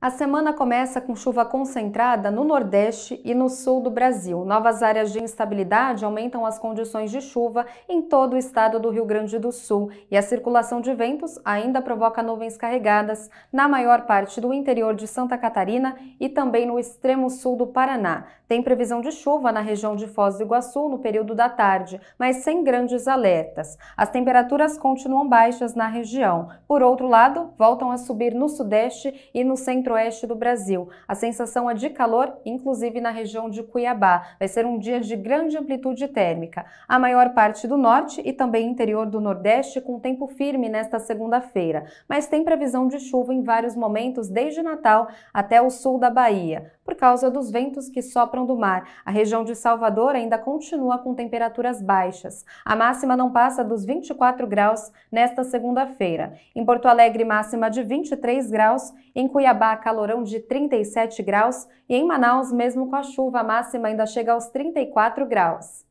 A semana começa com chuva concentrada no Nordeste e no Sul do Brasil. Novas áreas de instabilidade aumentam as condições de chuva em todo o estado do Rio Grande do Sul e a circulação de ventos ainda provoca nuvens carregadas na maior parte do interior de Santa Catarina e também no extremo sul do Paraná. Tem previsão de chuva na região de Foz do Iguaçu no período da tarde, mas sem grandes alertas. As temperaturas continuam baixas na região. Por outro lado, voltam a subir no Sudeste e no centro centro-oeste do Brasil. A sensação é de calor, inclusive na região de Cuiabá. Vai ser um dia de grande amplitude térmica. A maior parte do norte e também interior do nordeste com tempo firme nesta segunda-feira, mas tem previsão de chuva em vários momentos desde Natal até o sul da Bahia, por causa dos ventos que sopram do mar. A região de Salvador ainda continua com temperaturas baixas. A máxima não passa dos 24 graus nesta segunda-feira. Em Porto Alegre, máxima de 23 graus, em Cuiabá, calorão de 37 graus e em Manaus, mesmo com a chuva, a máxima ainda chega aos 34 graus.